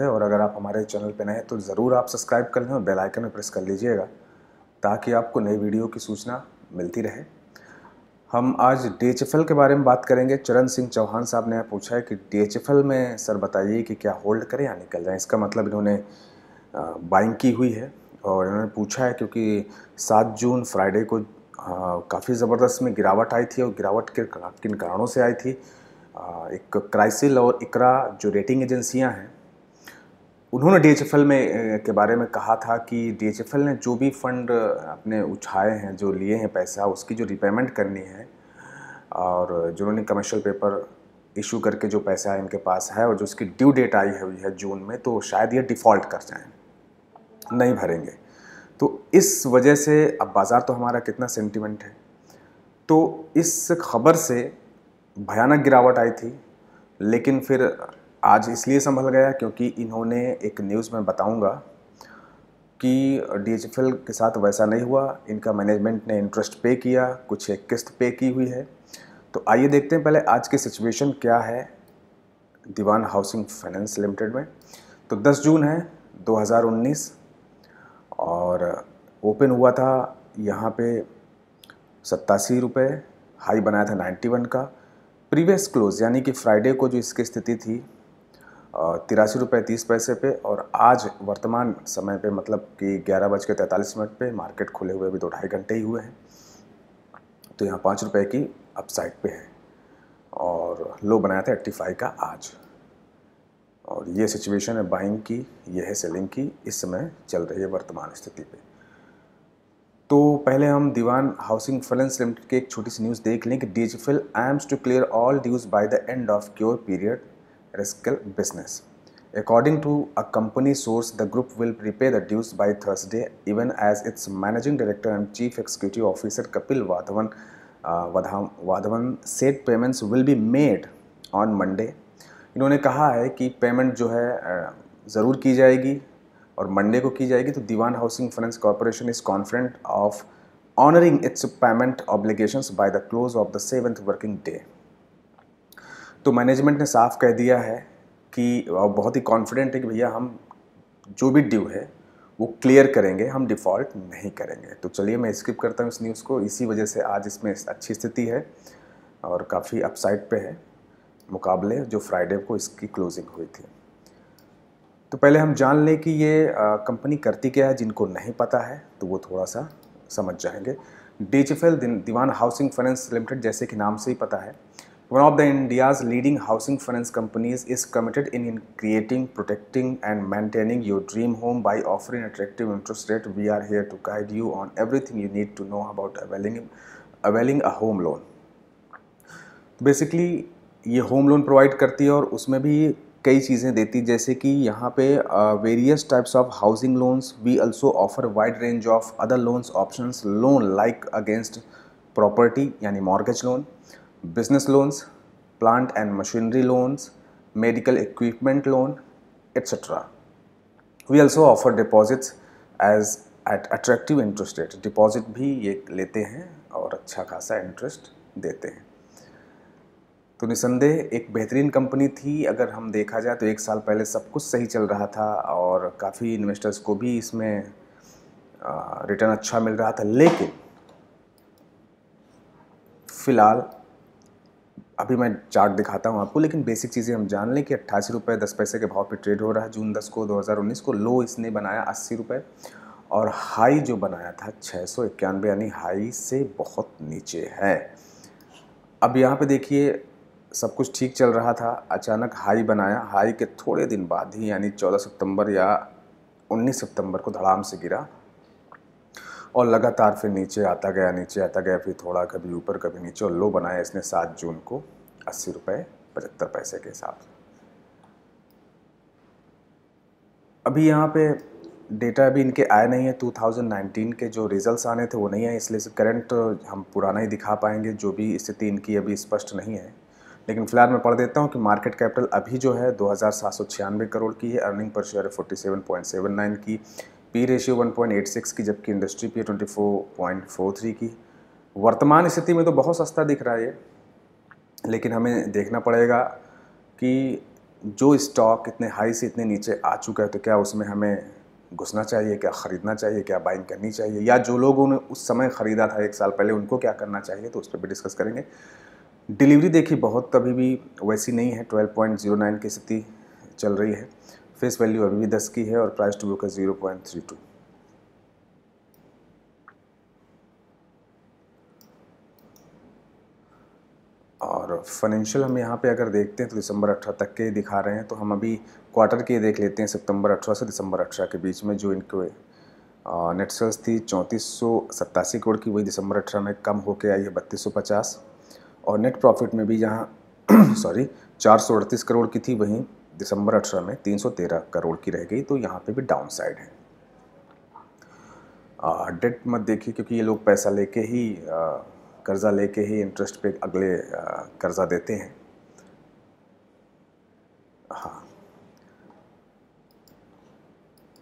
है और अगर आप हमारे चैनल पर नए हैं तो ज़रूर आप सब्सक्राइब कर लें और बेल आइकन में प्रेस कर लीजिएगा ताकि आपको नई वीडियो की सूचना मिलती रहे हम आज डी के बारे में बात करेंगे चरण सिंह चौहान साहब ने पूछा है कि डी में सर बताइए कि क्या होल्ड करें या निकल जाए इसका मतलब इन्होंने बाइंग की हुई है और इन्होंने पूछा है क्योंकि सात जून फ्राइडे को काफ़ी ज़बरदस्त में गिरावट आई थी और गिरावट के किन कारणों से आई थी एक क्राइसिल और इकरा जो रेटिंग एजेंसियां हैं उन्होंने डी में के बारे में कहा था कि डी ने जो भी फंड अपने उछाए हैं जो लिए हैं पैसा उसकी जो रिपेमेंट करनी है और जिन्होंने कमर्शियल पेपर इशू करके जो पैसा इनके पास है और जो उसकी ड्यू डेट आई हुई है जून में तो शायद ये डिफ़ॉल्ट कर जाएं नहीं भरेंगे तो इस वजह से अब बाज़ार तो हमारा कितना सेंटिमेंट है तो इस खबर से भयानक गिरावट आई थी लेकिन फिर आज इसलिए संभल गया क्योंकि इन्होंने एक न्यूज़ में बताऊंगा कि डी के साथ वैसा नहीं हुआ इनका मैनेजमेंट ने इंटरेस्ट पे किया कुछ एक किस्त पे की हुई है तो आइए देखते हैं पहले आज की सिचुएशन क्या है दीवान हाउसिंग फाइनेंस लिमिटेड में तो 10 जून है 2019 और ओपन हुआ था यहाँ पे सत्तासी रुपये हाई बनाया था 91 का प्रीवियस क्लोज यानी कि फ्राइडे को जो इसकी स्थिति थी तिरासी रुपये तीस पैसे पे और आज वर्तमान समय पे मतलब कि ग्यारह बज के तैंतालीस मिनट पे मार्केट खुले हुए अभी दो ढाई घंटे ही हुए हैं तो यहाँ पाँच रुपये की अपसाइड पे है और लो बनाया था एट्टी फाइव का आज और ये सिचुएशन है बाइंग की ये है सेलिंग की इस समय चल रही है वर्तमान स्थिति पे तो पहले हम दीवान हाउसिंग फाइनेंस लिमिटेड की एक छोटी सी न्यूज़ देख लें कि D H F L aims to clear all dues by the end of cure period Riskel business. According to a company source, the group will repay the dues by Thursday, even as its managing director and chief executive officer Kapil Vadhavan, uh, Vadhavan said payments will be made on Monday. इन्होंने कहा है कि payment जो है ज़रूर की जाएगी और मंडे को की जाएगी तो Dewan housing finance corporation is confident of honouring its payment obligations by the close of the seventh working day तो मैनेजमेंट ने साफ कह दिया है कि बहुत ही कॉन्फिडेंट है कि भैया हम जो भी ड्यू है वो क्लियर करेंगे हम डिफ़ॉल्ट नहीं करेंगे तो चलिए मैं स्किप करता हूँ इस न्यूज़ को इसी वजह से आज इसमें अच्छी स्थिति है और काफ़ी अपसाइड पे है मुकाबले जो फ्राइडे को इसकी क्लोजिंग हुई थी तो पहले हम जान लें कि ये कंपनी करती क्या है जिनको नहीं पता है तो वो थोड़ा सा समझ जाएंगे D H Dewan housing finance limited जैसे कि नाम से ही पता है One of the India's leading housing finance companies is committed in creating, protecting and maintaining your dream home by offering attractive interest rate. We are here to guide you on everything you need to know about availing, availing a home loan. Basically ये home loan provide करती है और उसमें भी कई चीज़ें देती जैसे कि यहाँ पे various types of housing loans we also offer wide range of other loans options loan like against property यानी mortgage loan business loans, plant and machinery loans, medical equipment loan, etc. We also offer deposits as at attractive interest rate. Deposit भी ये लेते हैं और अच्छा खासा interest देते हैं तो निसंदेह एक बेहतरीन कंपनी थी अगर हम देखा जाए तो एक साल पहले सब कुछ सही चल रहा था और काफ़ी इन्वेस्टर्स को भी इसमें रिटर्न अच्छा मिल रहा था लेकिन फ़िलहाल अभी मैं चार्ट दिखाता हूँ आपको लेकिन बेसिक चीज़ें हम जान लें कि अट्ठासी रुपये दस पैसे के भाव पे ट्रेड हो रहा है जून दस को 2019 को लो इसने बनाया अस्सी रुपये और हाई जो बनाया था छः सौ इक्यानवे यानी हाई से बहुत नीचे है अब यहाँ पे देखिए सब कुछ ठीक चल रहा था अचानक हाई बनाया हाई के थोड़े दिन बाद ही यानी चौदह सितंबर या उन्नीस सितंबर को धड़ाम से गिरा और लगातार फिर नीचे आता गया नीचे आता गया फिर थोड़ा कभी ऊपर कभी नीचे और लो बनाया इसने सात जून को अस्सी रुपये पचहत्तर पैसे के हिसाब से अभी यहाँ पे डेटा अभी इनके आए नहीं है 2019 के जो रिजल्ट्स आने थे वो नहीं आए इसलिए करंट हम पुराना ही दिखा पाएंगे जो भी स्थिति इनकी अभी स्पष्ट नहीं है लेकिन फिलहाल मैं पढ़ देता हूँ कि मार्केट कैपिटल अभी जो है दो करोड़ की है अर्निंग पर शेयर है 47.79 की पी रेशियो 1.86 की जबकि इंडस्ट्री पी ट्वेंटी की वर्तमान स्थिति में तो बहुत सस्ता दिख रहा है ये लेकिन हमें देखना पड़ेगा कि जो स्टॉक इतने हाई से इतने नीचे आ चुका है तो क्या उसमें हमें घुसना चाहिए क्या ख़रीदना चाहिए क्या बाइंग करनी चाहिए या जो लोगों ने उस समय ख़रीदा था एक साल पहले उनको क्या करना चाहिए तो उस पर भी डिस्कस करेंगे डिलीवरी देखिए बहुत अभी भी वैसी नहीं है 12.09 की स्थिति चल रही है फेस वैल्यू अभी भी दस की है और प्राइस टू बुक है टू और फाइनेंशियल हम यहाँ पे अगर देखते हैं तो दिसंबर अठारह तक के दिखा रहे हैं तो हम अभी क्वार्टर के देख लेते हैं सितंबर अठारह से दिसंबर अठारह के बीच में जो इनके नेट सेल्स थी चौंतीस करोड़ की वही दिसंबर अठारह में कम होके आई है बत्तीस और नेट प्रॉफिट में भी जहाँ सॉरी चार करोड़ की थी वहीं दिसंबर अठारह में 313 करोड़ की रह गई तो यहाँ पे भी डाउन साइड है डेट मत देखिए क्योंकि ये लोग पैसा लेके ही कर्ज़ा लेके ही इंटरेस्ट पे अगले कर्ज़ा देते हैं हाँ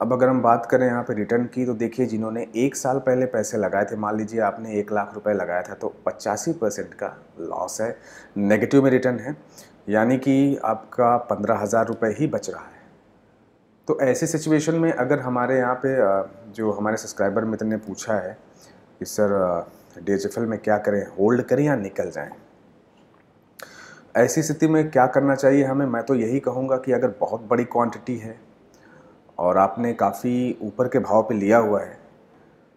अब अगर हम बात करें यहाँ पे रिटर्न की तो देखिए जिन्होंने एक साल पहले पैसे लगाए थे मान लीजिए आपने एक लाख रुपए लगाया था तो पचासी परसेंट का लॉस है नेगेटिव में रिटर्न है यानी कि आपका पंद्रह हज़ार रुपये ही बच रहा है तो ऐसी सिचुएशन में अगर हमारे यहाँ पे जो हमारे सब्सक्राइबर मित्र ने पूछा है कि सर डी में क्या करें होल्ड करें या निकल जाएं ऐसी स्थिति में क्या करना चाहिए हमें मैं तो यही कहूँगा कि अगर बहुत बड़ी क्वांटिटी है और आपने काफ़ी ऊपर के भाव पे लिया हुआ है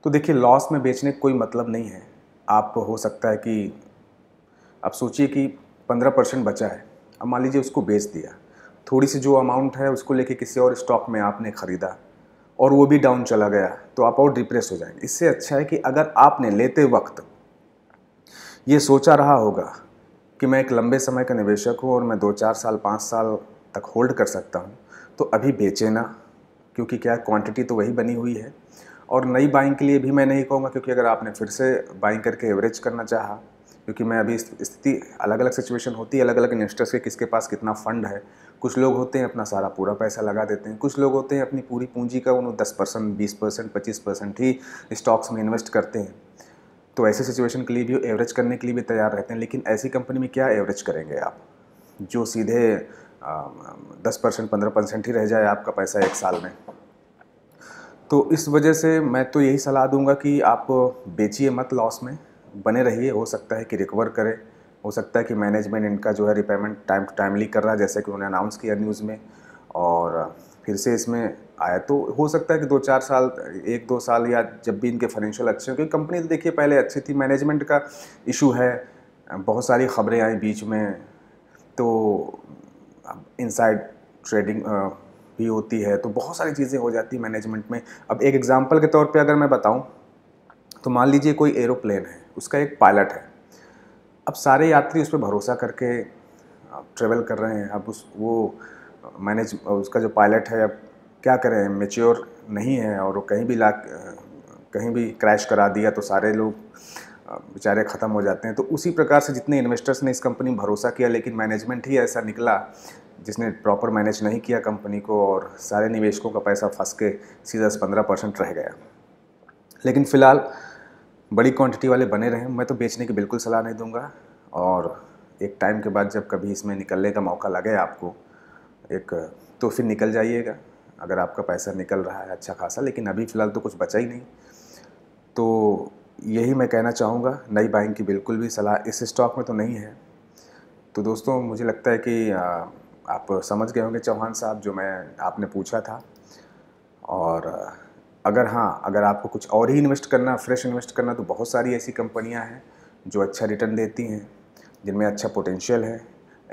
तो देखिए लॉस में बेचने कोई मतलब नहीं है आप हो सकता है कि आप सोचिए कि पंद्रह परसेंट बचा है अब मान लीजिए उसको बेच दिया थोड़ी सी जो अमाउंट है उसको लेके किसी और स्टॉक में आपने ख़रीदा और वो भी डाउन चला गया तो आप और डिप्रेस हो जाएंगे इससे अच्छा है कि अगर आपने लेते वक्त ये सोचा रहा होगा कि मैं एक लंबे समय का निवेशक हूँ और मैं दो चार साल पाँच साल तक होल्ड कर सकता हूँ तो अभी बेचे ना क्योंकि क्या क्वांटिटी तो वही बनी हुई है और नई बाइंग के लिए भी मैं नहीं कहूँगा क्योंकि अगर आपने फिर से बाइंग करके एवरेज करना चाहा क्योंकि मैं अभी स्थिति अलग अलग सिचुएशन होती है अलग अलग इन्वेस्टर्स के किसके पास कितना फंड है कुछ लोग होते हैं अपना सारा पूरा पैसा लगा देते हैं कुछ लोग होते हैं अपनी पूरी पूंजी का उन्होंने दस परसेंट बीस परसेंट पच्चीस परसेंट ही स्टॉक्स में इन्वेस्ट करते हैं तो ऐसे सिचुएशन के लिए भी एवरेज करने के लिए भी तैयार रहते हैं लेकिन ऐसी कंपनी में क्या एवरेज करेंगे आप जो सीधे दस परसेंट पंद्रह परसेंट ही रह जाए आपका पैसा एक साल में तो इस वजह से मैं तो यही सलाह दूंगा कि आप बेचिए मत लॉस में बने रहिए हो सकता है कि रिकवर करे हो सकता है कि मैनेजमेंट इनका जो है रिपेमेंट टाइम टू टाइमली कर रहा है जैसे कि उन्होंने अनाउंस किया न्यूज़ में और फिर से इसमें आया तो हो सकता है कि दो चार साल एक दो साल या जब भी इनके फाइनेंशियल अच्छे हों क्योंकि कंपनी तो देखिए पहले अच्छी थी मैनेजमेंट का इशू है बहुत सारी खबरें आई बीच में तो इनसाइड ट्रेडिंग भी होती है तो बहुत सारी चीज़ें हो जाती मैनेजमेंट में अब एक एग्ज़ाम्पल के तौर पे अगर मैं बताऊं तो मान लीजिए कोई एरोप्लेन है उसका एक पायलट है अब सारे यात्री उस पर भरोसा करके ट्रेवल कर रहे हैं अब उस वो मैनेज उसका जो पायलट है अब क्या करें मेच्योर नहीं है और वो कहीं भी ला कहीं भी क्रैश करा दिया तो सारे लोग बेचारे ख़त्म हो जाते हैं तो उसी प्रकार से जितने इन्वेस्टर्स ने इस कंपनी में भरोसा किया लेकिन मैनेजमेंट ही ऐसा निकला जिसने प्रॉपर मैनेज नहीं किया कंपनी को और सारे निवेशकों का पैसा फंस के सीधा पंद्रह परसेंट रह गया लेकिन फ़िलहाल बड़ी क्वांटिटी वाले बने रहें मैं तो बेचने की बिल्कुल सलाह नहीं दूंगा और एक टाइम के बाद जब कभी इसमें निकलने का मौका लगे आपको एक तो फिर निकल जाइएगा अगर आपका पैसा निकल रहा है अच्छा खासा लेकिन अभी फ़िलहाल तो कुछ बचा ही नहीं तो यही मैं कहना चाहूँगा नई बाइंग की बिल्कुल भी सलाह इस स्टॉक में तो नहीं है तो दोस्तों मुझे लगता है कि आप समझ गए होंगे चौहान साहब जो मैं आपने पूछा था और अगर हाँ अगर आपको कुछ और ही इन्वेस्ट करना फ्रेश इन्वेस्ट करना तो बहुत सारी ऐसी कंपनियाँ हैं जो अच्छा रिटर्न देती हैं जिनमें अच्छा पोटेंशियल है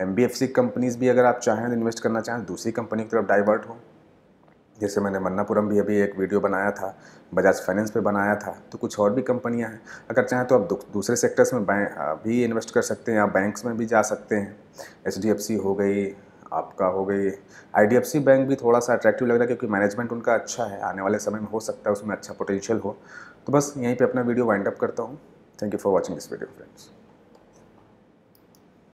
एम कंपनीज भी अगर आप चाहें तो इन्वेस्ट करना चाहें दूसरी कंपनी की तरफ डाइवर्ट हो जैसे मैंने मन्नापुरम भी अभी एक वीडियो बनाया था बजाज फाइनेंस पे बनाया था तो कुछ और भी कंपनियां हैं अगर चाहें तो आप दूसरे सेक्टर्स में भी इन्वेस्ट कर सकते हैं या बैंक्स में भी जा सकते हैं एच हो गई आपका हो गई आई बैंक भी थोड़ा सा अट्रैक्टिव लग रहा है क्योंकि मैनेजमेंट उनका अच्छा है आने वाले समय में हो सकता है उसमें अच्छा पोटेंशियल हो तो बस यहीं पे अपना वीडियो वाइंड अप करता हूँ thank you for watching this video friends